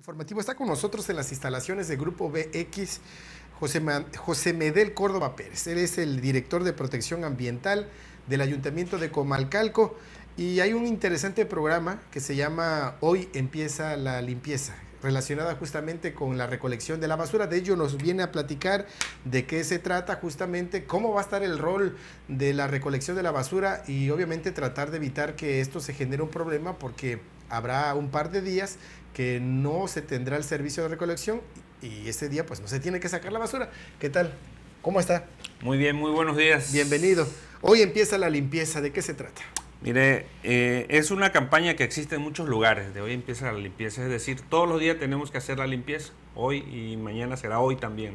informativo. Está con nosotros en las instalaciones de Grupo BX José, José, Medel Córdoba Pérez. Él es el director de protección ambiental del Ayuntamiento de Comalcalco y hay un interesante programa que se llama Hoy empieza la limpieza relacionada justamente con la recolección de la basura. De ello nos viene a platicar de qué se trata justamente, cómo va a estar el rol de la recolección de la basura y obviamente tratar de evitar que esto se genere un problema porque habrá un par de días que no se tendrá el servicio de recolección y ese día pues no se tiene que sacar la basura. ¿Qué tal? ¿Cómo está? Muy bien, muy buenos días. Bienvenido. Hoy empieza la limpieza. ¿De qué se trata? Mire, eh, es una campaña que existe en muchos lugares. De hoy empieza la limpieza, es decir, todos los días tenemos que hacer la limpieza. Hoy y mañana será hoy también.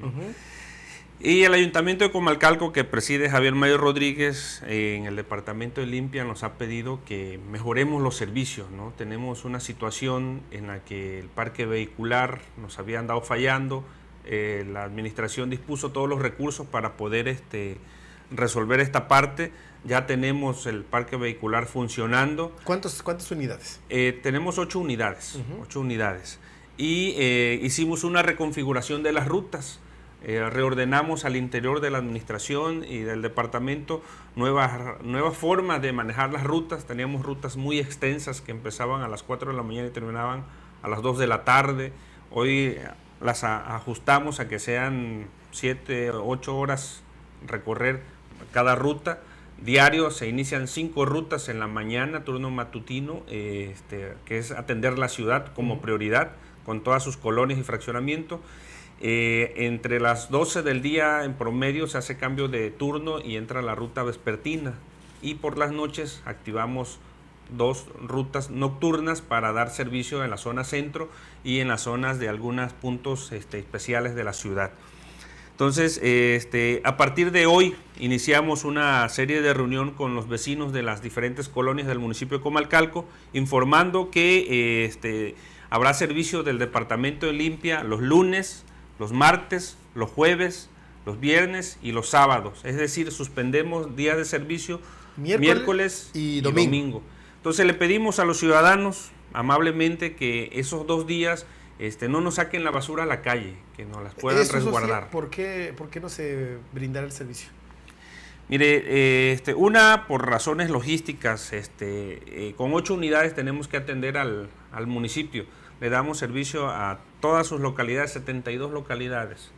Y el Ayuntamiento de Comalcalco, que preside Javier Mayo Rodríguez en el Departamento de Limpia, nos ha pedido que mejoremos los servicios. ¿no? Tenemos una situación en la que el parque vehicular nos había andado fallando, eh, la administración dispuso todos los recursos para poder este, resolver esta parte. Ya tenemos el parque vehicular funcionando. ¿Cuántas unidades? Eh, tenemos ocho unidades, ocho unidades. Y eh, hicimos una reconfiguración de las rutas eh, reordenamos al interior de la administración y del departamento nuevas, nuevas formas de manejar las rutas. Teníamos rutas muy extensas que empezaban a las 4 de la mañana y terminaban a las 2 de la tarde. Hoy eh, las ajustamos a que sean 7, 8 horas recorrer cada ruta. Diario se inician cinco rutas en la mañana, turno matutino, eh, este, que es atender la ciudad como prioridad con todas sus colonias y fraccionamientos. Eh, entre las 12 del día en promedio se hace cambio de turno y entra la ruta vespertina. Y por las noches activamos dos rutas nocturnas para dar servicio en la zona centro y en las zonas de algunos puntos este, especiales de la ciudad. Entonces, este, a partir de hoy iniciamos una serie de reunión con los vecinos de las diferentes colonias del municipio de Comalcalco, informando que este, habrá servicio del Departamento de Limpia los lunes, los martes, los jueves, los viernes y los sábados. Es decir, suspendemos días de servicio miércoles, y, domingo. Entonces le pedimos a los ciudadanos amablemente que esos dos días este, no nos saquen la basura a la calle, que nos las puedan resguardar. ¿por, qué, no se brindará el servicio? Mire, eh, este, una por razones logísticas, este, eh, con ocho unidades tenemos que atender al, al municipio le damos servicio a todas sus localidades, 72 localidades.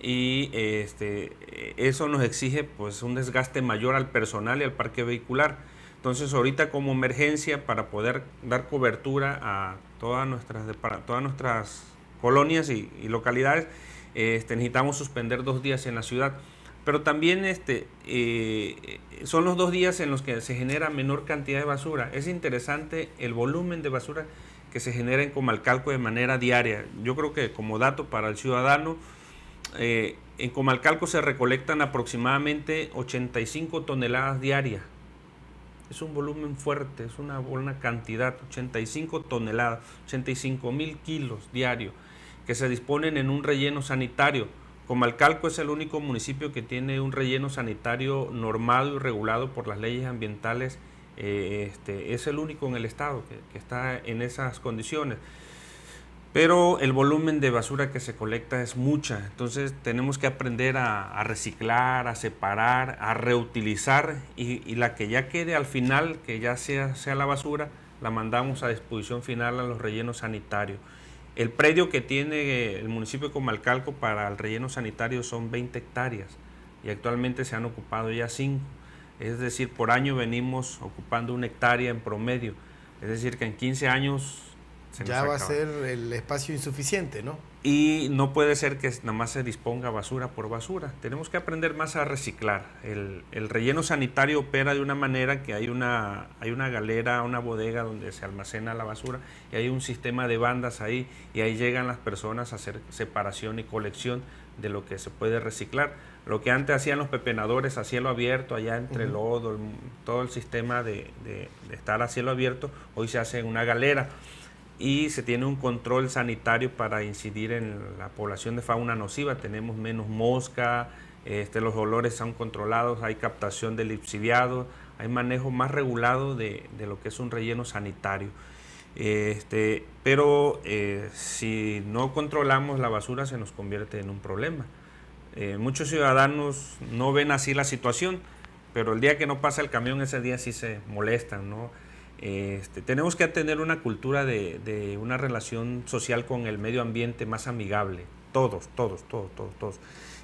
Y este, eso nos exige pues, un desgaste mayor al personal y al parque vehicular. Entonces ahorita como emergencia para poder dar cobertura a todas nuestras, para todas nuestras colonias y, localidades, este, necesitamos suspender dos días en la ciudad. Pero también este, eh, son los dos días en los que se genera menor cantidad de basura. Es interesante el volumen de basura que se genera en Comalcalco de manera diaria. Yo creo que como dato para el ciudadano, eh, en Comalcalco se recolectan aproximadamente 85 toneladas diarias. Es un volumen fuerte, es una buena cantidad, 85 toneladas, 85 mil kilos diarios que se disponen en un relleno sanitario. Comalcalco es el único municipio que tiene un relleno sanitario normado y regulado por las leyes ambientales eh, este, es el único en el estado que, está en esas condiciones. Pero el volumen de basura que se colecta es mucha, entonces tenemos que aprender a, reciclar, a separar, a reutilizar y, la que ya quede al final, que ya sea, sea la basura, la mandamos a disposición final a los rellenos sanitarios. El predio que tiene el municipio de Comalcalco para el relleno sanitario son 20 hectáreas y actualmente se han ocupado ya 5. Es decir, por año venimos ocupando una hectárea en promedio. Es decir, que en 15 años... Se ya va a ser el espacio insuficiente, ¿no? Y no puede ser que nada más se disponga basura por basura. Tenemos que aprender más a reciclar. El, el, relleno sanitario opera de una manera que hay una, hay una galera, una bodega donde se almacena la basura y hay un sistema de bandas ahí y ahí llegan las personas a hacer separación y colección de lo que se puede reciclar lo que antes hacían los pepenadores a cielo abierto, allá entre lodo, todo el sistema de, estar a cielo abierto, hoy se hace en una galera y se tiene un control sanitario para incidir en la población de fauna nociva. Tenemos menos mosca, este, los olores son controlados, hay captación de lipsidiados, hay manejo más regulado de, lo que es un relleno sanitario. Este, pero eh, si no controlamos la basura se nos convierte en un problema. Eh, muchos ciudadanos no ven así la situación, pero el día que no pasa el camión, ese día sí se molestan, ¿no? Este, tenemos que tener una cultura de, una relación social con el medio ambiente más amigable. Todos, todos, todos, todos, todos.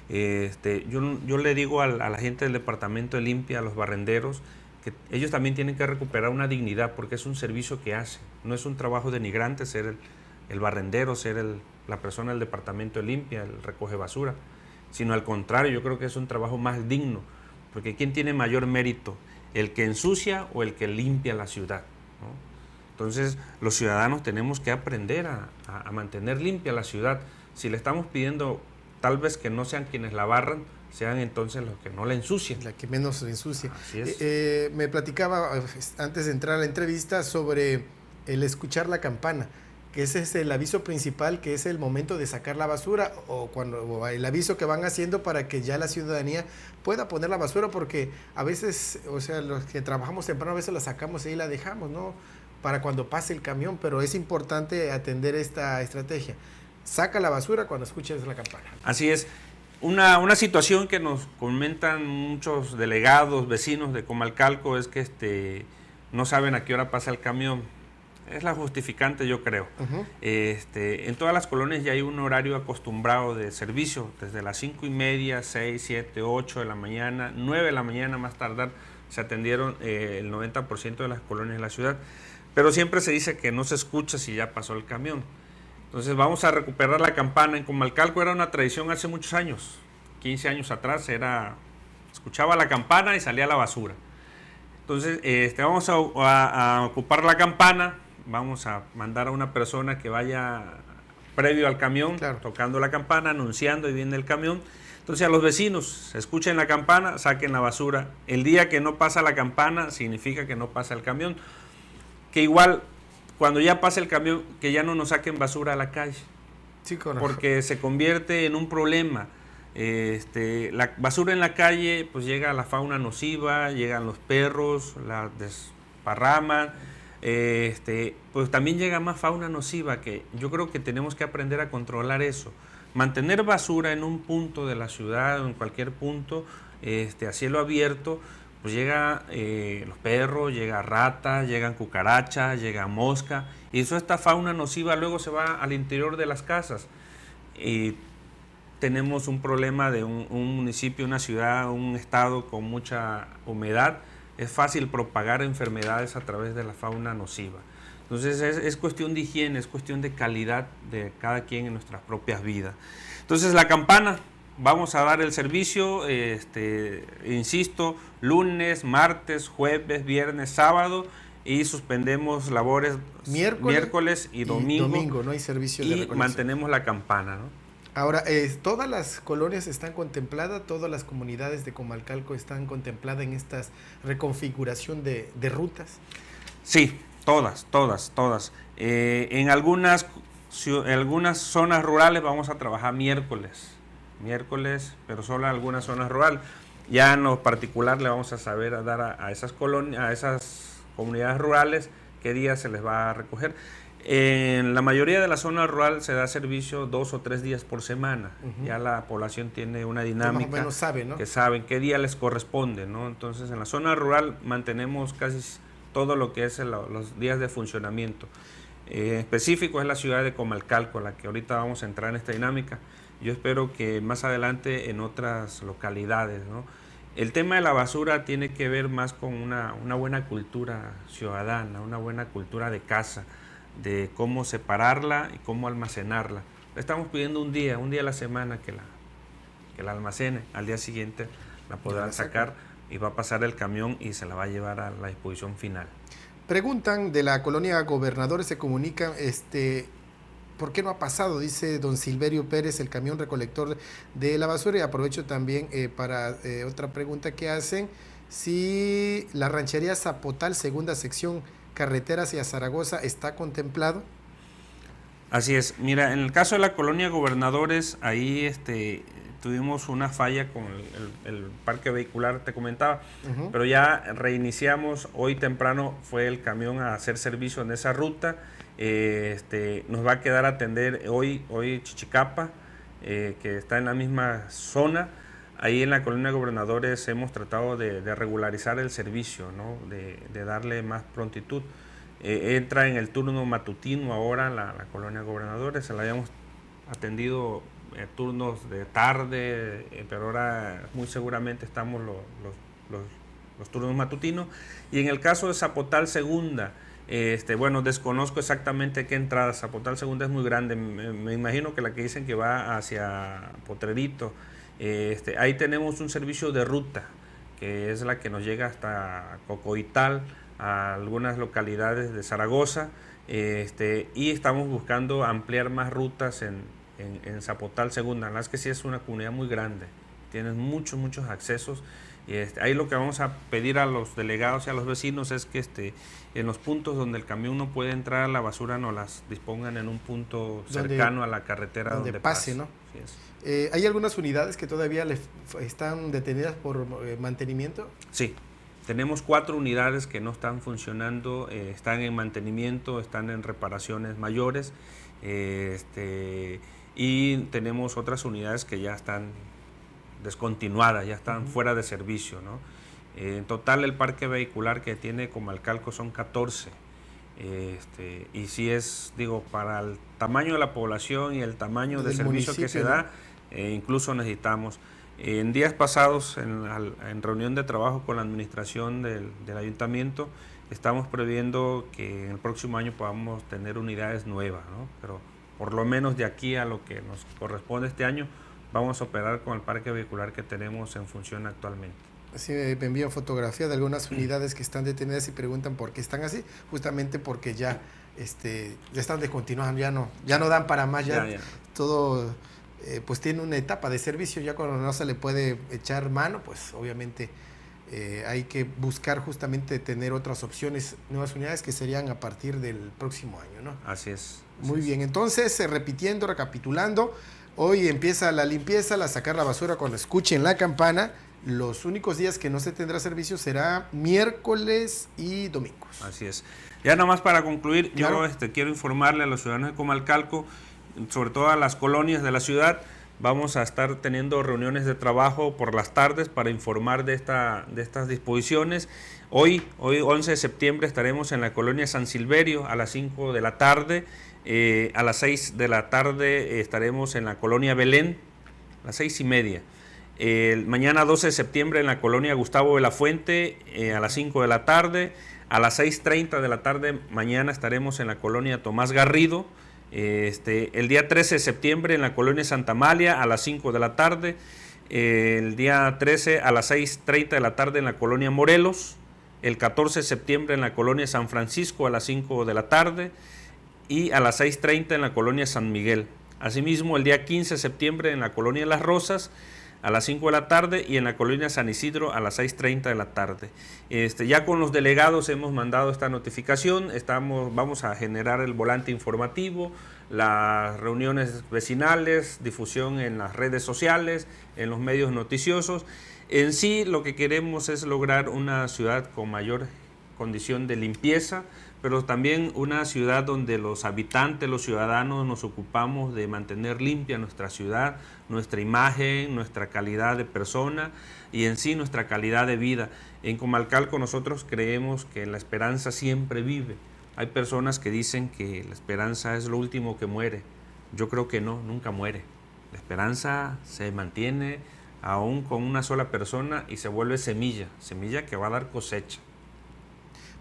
Este, yo, le digo a, la gente del departamento de limpia, a los barrenderos, que ellos también tienen que recuperar una dignidad porque es un servicio que hacen. No es un trabajo denigrante ser el, barrendero, ser la persona del departamento de limpia, el recoge basura sino al contrario, yo creo que es un trabajo más digno, porque ¿quién tiene mayor mérito? ¿El que ensucia o el que limpia la ciudad? Entonces, los ciudadanos tenemos que aprender a, mantener limpia la ciudad. Si le estamos pidiendo tal vez que no sean quienes la barran, sean entonces los que no la ensucien. La que menos la ensucia. Eh, eh, me platicaba eh, antes de entrar a la entrevista sobre el escuchar la campana que ese es el aviso principal, que es el momento de sacar la basura o cuando el aviso que van haciendo para que ya la ciudadanía pueda poner la basura, porque a veces, o sea, los que trabajamos temprano a veces la sacamos y la dejamos, ¿no? Para cuando pase el camión, pero es importante atender esta estrategia. Saca la basura cuando escuches la campana. Así es. Una, una situación que nos comentan muchos delegados, vecinos de Comalcalco, es que este, no saben a qué hora pasa el camión es la justificante, yo creo. Este, en todas las colonias ya hay un horario acostumbrado de servicio, desde las 5 y media, 6, 7, 8 de la mañana, 9 de la mañana más tardar, se atendieron eh, el 90% de las colonias de la ciudad. Pero siempre se dice que no se escucha si ya pasó el camión. Entonces vamos a recuperar la campana. En Comalcalco era una tradición hace muchos años, 15 años atrás, era escuchaba la campana y salía la basura. Entonces, este, vamos a, ocupar la campana, vamos a mandar a una persona que vaya previo al camión, tocando la campana, anunciando y viene el camión. Entonces a los vecinos, escuchen la campana, saquen la basura. El día que no pasa la campana significa que no pasa el camión. Que igual, cuando ya pasa el camión, que ya no nos saquen basura a la calle. porque se convierte en un problema. Este, la basura en la calle, pues llega a la fauna nociva, llegan los perros, la desparraman este, pues también llega más fauna nociva que yo creo que tenemos que aprender a controlar eso. Mantener basura en un punto de la ciudad o en cualquier punto este, a cielo abierto, pues llega eh, los perros, llega ratas, llegan cucarachas, llega mosca, y eso esta fauna nociva luego se va al interior de las casas. Y tenemos un problema de un municipio, una ciudad, un estado con mucha humedad, es fácil propagar enfermedades a través de la fauna nociva. Entonces es, cuestión de higiene, es cuestión de calidad de cada quien en nuestras propias vidas. Entonces la campana, vamos a dar el servicio, este, insisto, lunes, martes, jueves, viernes, sábado y suspendemos labores miércoles, y domingo. Y domingo, no hay servicio Y mantenemos la campana, ¿no? Ahora, todas las colonias están contempladas, todas las comunidades de Comalcalco están contempladas en esta reconfiguración de, rutas. Sí, todas, todas, todas. Eh, en algunas, algunas zonas rurales vamos a trabajar miércoles, miércoles, pero solo en algunas zonas rurales. Ya en lo particular le vamos a saber a dar esas colonias, a esas comunidades rurales qué día se les va a recoger. En la mayoría de la zona rural se da servicio dos o tres días por semana. Ya la población tiene una dinámica. Que menos ¿no? Que saben qué día les corresponde, ¿no? Entonces, en la zona rural mantenemos casi todo lo que es los días de funcionamiento. Eh, específico es la ciudad de Comalcalco, la que ahorita vamos a entrar en esta dinámica. Yo espero que más adelante en otras localidades, ¿no? El tema de la basura tiene que ver más con una buena cultura ciudadana, una buena cultura de casa de cómo separarla y cómo almacenarla. Le estamos pidiendo un día, un día a la semana que la, que almacene. Al día siguiente la podrán sacar y va a pasar el camión y se la va a llevar a la disposición final. Preguntan de la colonia Gobernadores, se comunican, este, ¿Por qué no ha pasado? Dice don Silverio Pérez, el camión recolector de la basura. Y aprovecho también eh, para eh, otra pregunta que hacen. Si la ranchería Zapotal, segunda sección, carretera hacia Zaragoza está contemplado? Así es. Mira, en el caso de la colonia Gobernadores, ahí este, tuvimos una falla con el, parque vehicular, te comentaba, pero ya reiniciamos. Hoy temprano fue el camión a hacer servicio en esa ruta. Eh, este, nos va a quedar a atender hoy, hoy Chichicapa, eh, que está en la misma zona. Ahí en la colonia gobernadores hemos tratado de, regularizar el servicio, de, darle más prontitud. Eh, entra en el turno matutino ahora la, colonia gobernadores, se la habíamos atendido eh, turnos de tarde, eh, pero ahora muy seguramente estamos los, turnos matutinos. Y en el caso de Zapotal Segunda, este, bueno, desconozco exactamente qué entrada. Zapotal Segunda es muy grande. Me, me, imagino que la que dicen que va hacia Potrerito. Este, ahí tenemos un servicio de ruta, que es la que nos llega hasta Cocoital, a algunas localidades de Zaragoza, este, y estamos buscando ampliar más rutas en, en, Zapotal Segunda, en las que sí es una comunidad muy grande, tienes muchos, muchos accesos este, ahí lo que vamos a pedir a los delegados y a los vecinos es que este, en los puntos donde el camión no puede entrar, la basura no las dispongan en un punto cercano a la carretera donde, pase, ¿no? Eh, ¿Hay algunas unidades que todavía están detenidas por eh, mantenimiento? Sí, tenemos cuatro unidades que no están funcionando, eh, están en mantenimiento, están en reparaciones mayores, este, y tenemos otras unidades que ya están descontinuadas, ya están fuera de servicio. ¿no? Eh, en total el parque vehicular que tiene como alcalco son 14. Este, y si es, digo, para el tamaño de la población y el tamaño de servicio que se da, eh, incluso necesitamos. En días pasados, en, reunión de trabajo con la administración del, ayuntamiento, estamos previendo que en el próximo año podamos tener unidades nuevas, pero por lo menos de aquí a lo que nos corresponde este año, vamos a operar con el parque vehicular que tenemos en función actualmente. Sí, eh, me envían fotografía de algunas mm. unidades que están detenidas y preguntan por qué están así, justamente porque ya, este, están descontinuando, ya no, ya no dan para más, ya, todo eh, pues tiene una etapa de servicio, ya cuando no se le puede echar mano, pues obviamente eh, hay que buscar justamente tener otras opciones, nuevas unidades que serían a partir del próximo año, ¿no? Así es. Muy bien, entonces, repitiendo, recapitulando, Hoy empieza la limpieza, la sacar la basura cuando escuchen la campana. Los únicos días que no se tendrá servicio será miércoles y domingos. Así es. Ya nomás para concluir, yo este, quiero informarle a los ciudadanos de Comalcalco, sobre todo a las colonias de la ciudad, vamos a estar teniendo reuniones de trabajo por las tardes para informar de, esta, de estas disposiciones. Hoy, hoy 11 de septiembre, estaremos en la colonia San Silverio a las 5 de la tarde eh, a las 6 de la tarde eh, estaremos en la colonia Belén, a las 6 y media. mañana 12 de septiembre en la colonia Gustavo de la Fuente eh, a las 5 de la tarde. A las 6.30 de la tarde mañana estaremos en la colonia Tomás Garrido. Este, el día 13 de septiembre en la colonia Santa Malia a las 5 de la tarde. el día 13 a las 6.30 de la tarde en la colonia Morelos. El 14 de septiembre en la colonia San Francisco a las 5 de la tarde y a las 6.30 en la colonia San Miguel. Asimismo, el día 15 de septiembre en la colonia Las Rosas a las 5 de la tarde y en la colonia San Isidro a las 6.30 de la tarde. Este, ya con los delegados hemos mandado esta notificación, estamos, vamos a generar el volante informativo, las reuniones vecinales, difusión en las redes sociales, en los medios noticiosos. En sí lo que queremos es lograr una ciudad con mayor condición de limpieza, pero también una ciudad donde los habitantes, los ciudadanos nos ocupamos de mantener limpia nuestra ciudad, nuestra imagen, nuestra calidad de persona y en sí nuestra calidad de vida. En Comalcalco nosotros creemos que la esperanza siempre vive. Hay personas que dicen que la esperanza es lo último que muere. Yo creo que no, nunca muere. La esperanza se mantiene aún con una sola persona y se vuelve semilla, semilla que va a dar cosecha.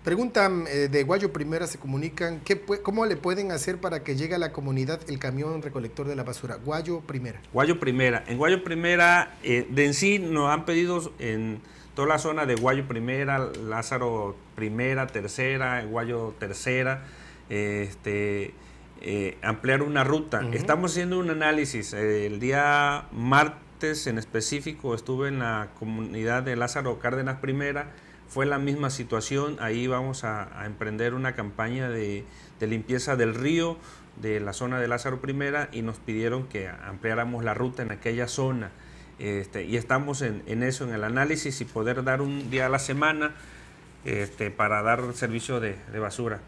Pregunta eh, de Guayo Primera, se comunican, ¿qué, ¿cómo le pueden hacer para que llegue a la comunidad el camión recolector de la basura? Guayo Primera. Guayo Primera. En Guayo Primera, eh, de en sí nos han pedido en toda la zona de Guayo Primera, Lázaro Primera, Tercera, Guayo Tercera, este, eh, ampliar una ruta. Estamos haciendo un análisis. el día martes en específico estuve en la comunidad de Lázaro Cárdenas Primera fue la misma situación. Ahí vamos a, emprender una campaña de, limpieza del río de la zona de Lázaro I y nos pidieron que ampliáramos la ruta en aquella zona. Este, y estamos en, eso, en el análisis y poder dar un día a la semana este, para dar servicio de, basura.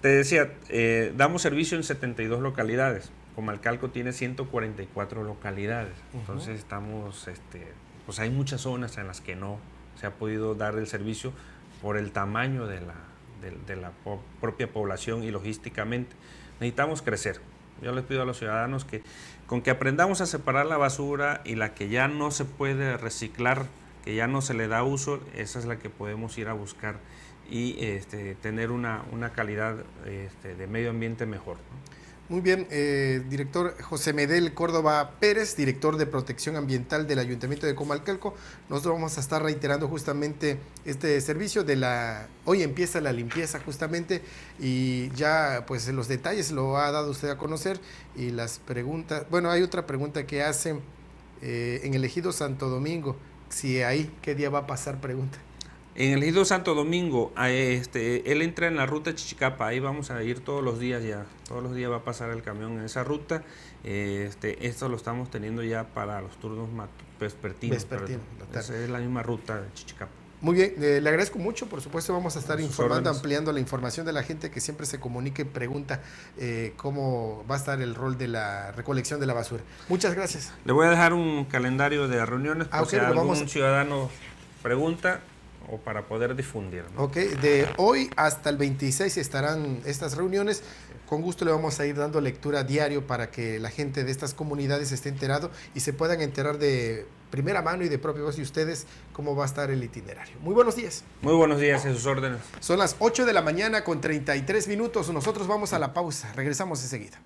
Te decía, eh, damos servicio en 72 localidades. Comalcalco tiene 144 localidades. Entonces estamos, este, pues hay muchas zonas en las que no, se ha podido dar el servicio por el tamaño de la, propia población y logísticamente. Necesitamos crecer. Yo les pido a los ciudadanos que con que aprendamos a separar la basura y la que ya no se puede reciclar, que ya no se le da uso, esa es la que podemos ir a buscar y este, tener una, calidad este, de medio ambiente mejor. Muy bien, eh, director José Medel Córdoba Pérez, director de Protección Ambiental del Ayuntamiento de Comalcalco. Nosotros vamos a estar reiterando justamente este servicio de la... Hoy empieza la limpieza justamente y ya pues los detalles lo ha dado usted a conocer y las preguntas... Bueno, hay otra pregunta que hacen eh, en el ejido Santo Domingo, si ahí qué día va a pasar, pregunta. En el Ejido Santo Domingo, este, él entra en la ruta Chichicapa, ahí vamos a ir todos los días ya, todos los días va a pasar el camión en esa ruta. Este, esto lo estamos teniendo ya para los turnos vespertinos. Vespertinos, esa es la misma ruta de Chichicapa. Muy bien, eh, le agradezco mucho, por supuesto vamos a estar informando, ampliando la información de la gente que siempre se comunique, y pregunta eh, cómo va a estar el rol de la recolección de la basura. Muchas gracias. Le voy a dejar un calendario de reuniones, ah, por si algún ciudadano pregunta, o para poder difundir. Ok, de hoy hasta el 26 estarán estas reuniones. Con gusto le vamos a ir dando lectura a diario para que la gente de estas comunidades esté enterado y se puedan enterar de primera mano y de propia voz y ustedes cómo va a estar el itinerario. Muy buenos días. Muy buenos días, en sus órdenes. Son las 8 de la mañana con 33 minutos. Nosotros vamos a la pausa. Regresamos enseguida.